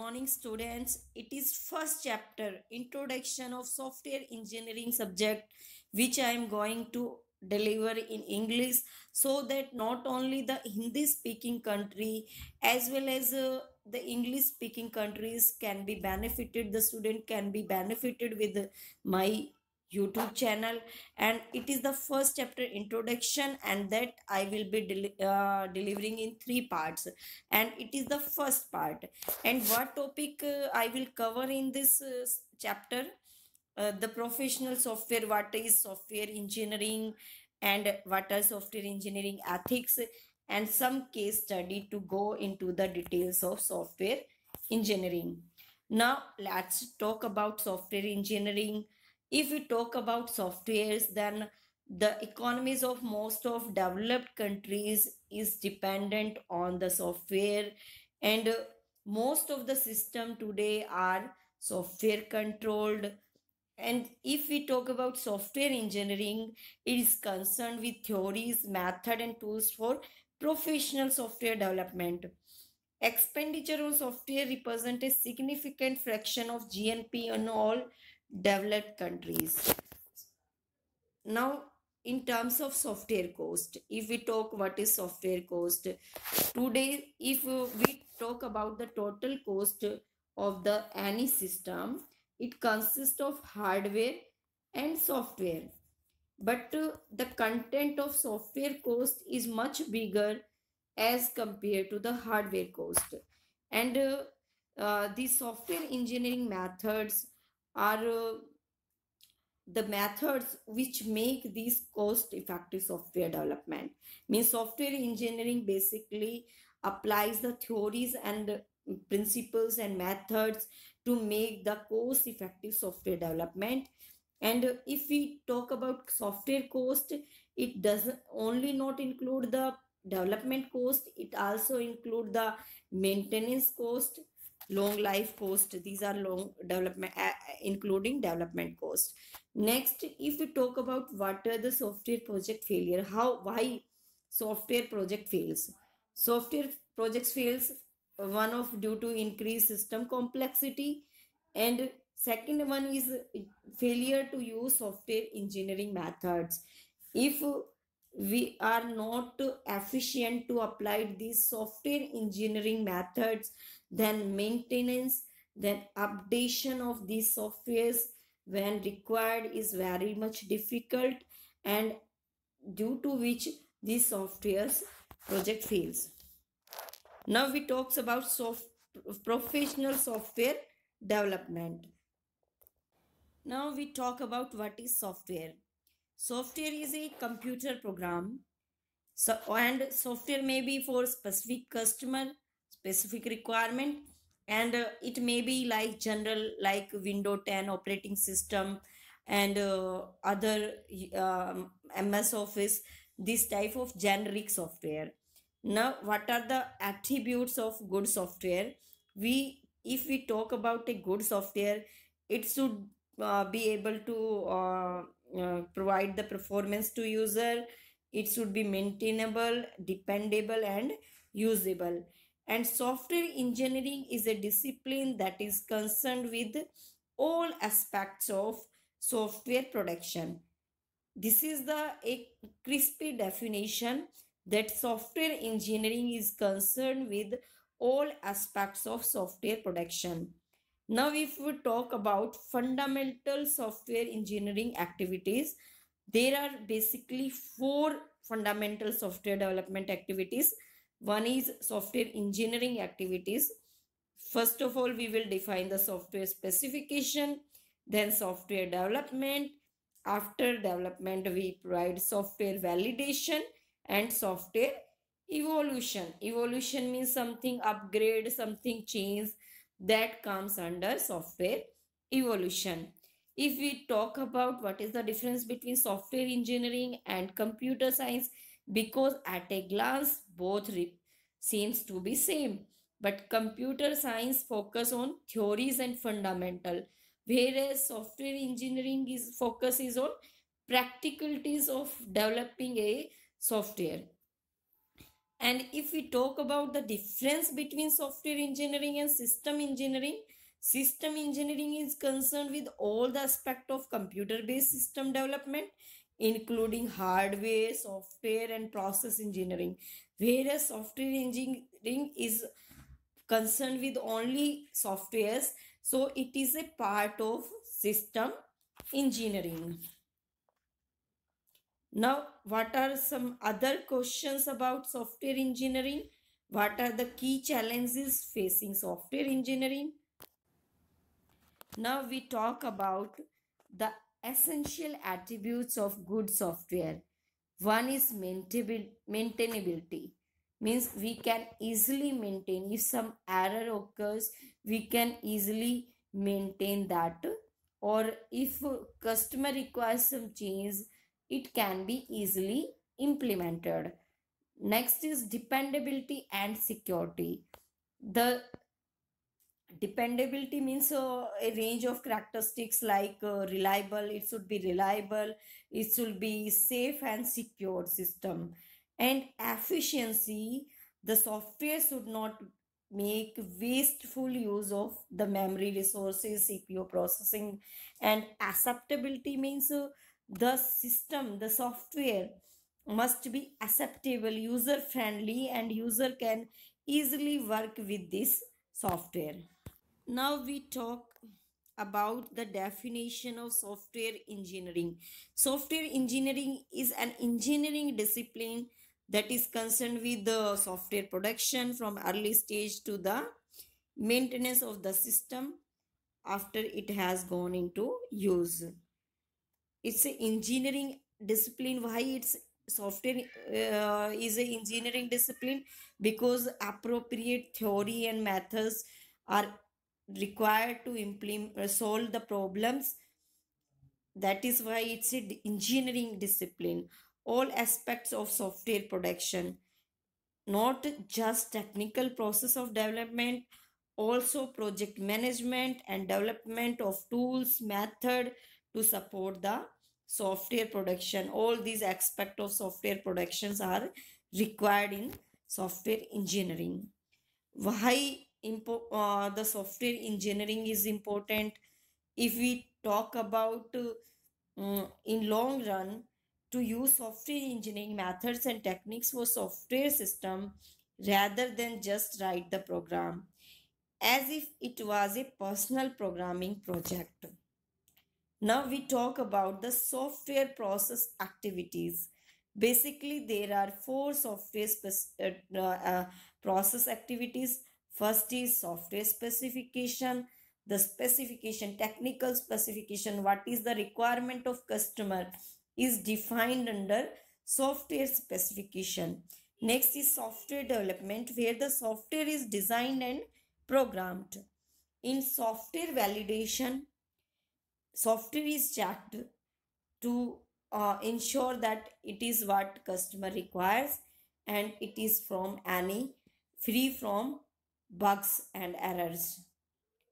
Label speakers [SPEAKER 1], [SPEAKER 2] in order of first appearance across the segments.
[SPEAKER 1] morning students it is first chapter introduction of software engineering subject which i am going to deliver in english so that not only the hindi speaking country as well as uh, the english speaking countries can be benefited the student can be benefited with my youtube channel and it is the first chapter introduction and that i will be del uh, delivering in three parts and it is the first part and what topic uh, i will cover in this uh, chapter uh, the professional software what is software engineering and what are software engineering ethics and some case study to go into the details of software engineering now let's talk about software engineering if we talk about softwares, then the economies of most of developed countries is dependent on the software and most of the system today are software controlled and if we talk about software engineering it is concerned with theories method and tools for professional software development expenditure on software represents a significant fraction of gnp on all developed countries. Now, in terms of software cost, if we talk what is software cost, today if we talk about the total cost of the any system, it consists of hardware and software. But uh, the content of software cost is much bigger as compared to the hardware cost. And uh, uh, the software engineering methods are uh, the methods which make these cost effective software development means software engineering basically applies the theories and principles and methods to make the cost effective software development and if we talk about software cost it does only not include the development cost it also include the maintenance cost long life cost these are long development uh, including development cost next if we talk about what are the software project failure how why software project fails software projects fails one of due to increased system complexity and second one is failure to use software engineering methods if we are not efficient to apply these software engineering methods then maintenance, then updation of these softwares when required is very much difficult and due to which these softwares project fails. Now we talks about soft, professional software development. Now we talk about what is software. Software is a computer program so, and software may be for specific customer specific requirement and uh, it may be like general like window 10 operating system and uh, other um, ms office this type of generic software now what are the attributes of good software we if we talk about a good software it should uh, be able to uh, uh, provide the performance to user it should be maintainable dependable and usable and software engineering is a discipline that is concerned with all aspects of software production. This is the a crispy definition that software engineering is concerned with all aspects of software production. Now, if we talk about fundamental software engineering activities, there are basically four fundamental software development activities one is software engineering activities. First of all, we will define the software specification, then software development. After development, we provide software validation and software evolution. Evolution means something upgrade, something change that comes under software evolution. If we talk about what is the difference between software engineering and computer science, because at a glance both seems to be same but computer science focus on theories and fundamental whereas software engineering is focus is on practicalities of developing a software and if we talk about the difference between software engineering and system engineering system engineering is concerned with all the aspect of computer based system development including hardware, software, and process engineering. Whereas software engineering is concerned with only softwares, so it is a part of system engineering. Now, what are some other questions about software engineering? What are the key challenges facing software engineering? Now we talk about the essential attributes of good software. One is maintainability, means we can easily maintain. If some error occurs, we can easily maintain that. Or if customer requires some change, it can be easily implemented. Next is dependability and security. The dependability means uh, a range of characteristics like uh, reliable it should be reliable it should be safe and secure system and efficiency the software should not make wasteful use of the memory resources cpu processing and acceptability means uh, the system the software must be acceptable user friendly and user can easily work with this software now we talk about the definition of software engineering software engineering is an engineering discipline that is concerned with the software production from early stage to the maintenance of the system after it has gone into use it's an engineering discipline why it's software uh, is an engineering discipline because appropriate theory and methods are required to implement, uh, solve the problems. That is why it's an engineering discipline. All aspects of software production, not just technical process of development, also project management and development of tools, method to support the software production. All these aspects of software productions are required in software engineering. Why impo- uh, the software engineering is important if we talk about uh, mm, in long run to use software engineering methods and techniques for software system rather than just write the program as if it was a personal programming project now we talk about the software process activities basically there are four software uh, uh, process activities First is software specification, the specification, technical specification, what is the requirement of customer is defined under software specification. Next is software development where the software is designed and programmed. In software validation, software is checked to uh, ensure that it is what customer requires and it is from any free from bugs and errors.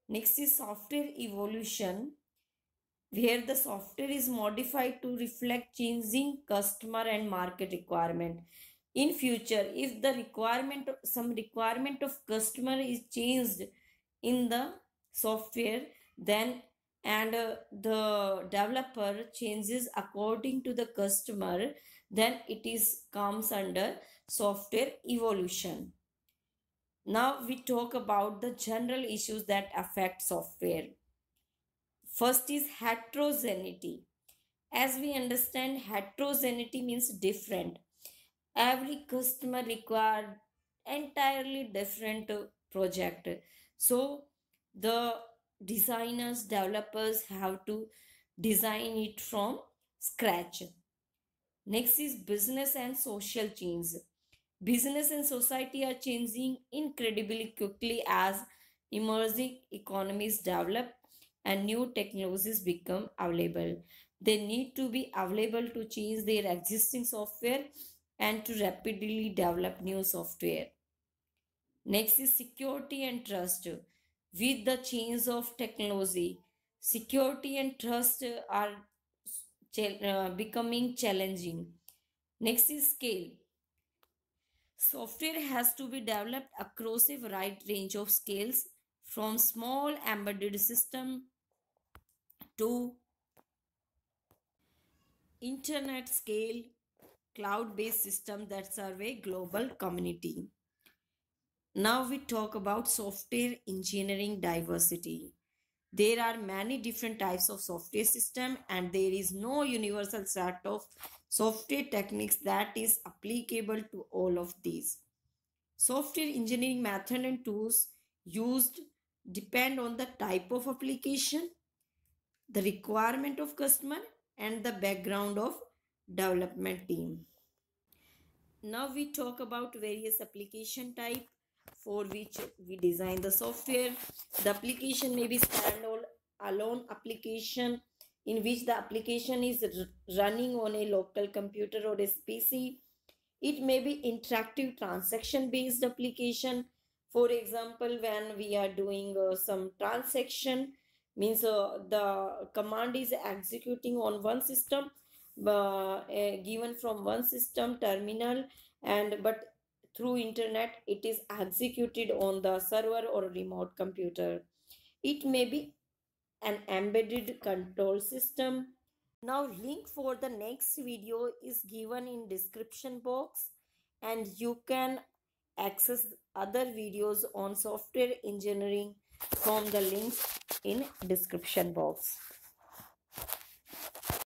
[SPEAKER 1] Next is software evolution where the software is modified to reflect changing customer and market requirement. In future, if the requirement, some requirement of customer is changed in the software, then and uh, the developer changes according to the customer, then it is comes under software evolution. Now we talk about the general issues that affect software. First is heterogeneity. As we understand, heterogeneity means different. Every customer required entirely different project. So the designers, developers have to design it from scratch. Next is business and social change. Business and society are changing incredibly quickly as emerging economies develop and new technologies become available. They need to be available to change their existing software and to rapidly develop new software. Next is security and trust. With the change of technology, security and trust are uh, becoming challenging. Next is scale. Software has to be developed across a wide range of scales from small embedded system to internet scale cloud-based system that serve a global community. Now we talk about software engineering diversity. There are many different types of software system and there is no universal set of software techniques that is applicable to all of these. Software engineering method and tools used depend on the type of application, the requirement of customer and the background of development team. Now we talk about various application type for which we design the software. The application may be standalone application in which the application is running on a local computer or a PC. It may be interactive transaction based application. For example, when we are doing uh, some transaction, means uh, the command is executing on one system, uh, given from one system terminal, and but through internet it is executed on the server or remote computer. It may be an embedded control system. Now link for the next video is given in description box and you can access other videos on software engineering from the links in description box.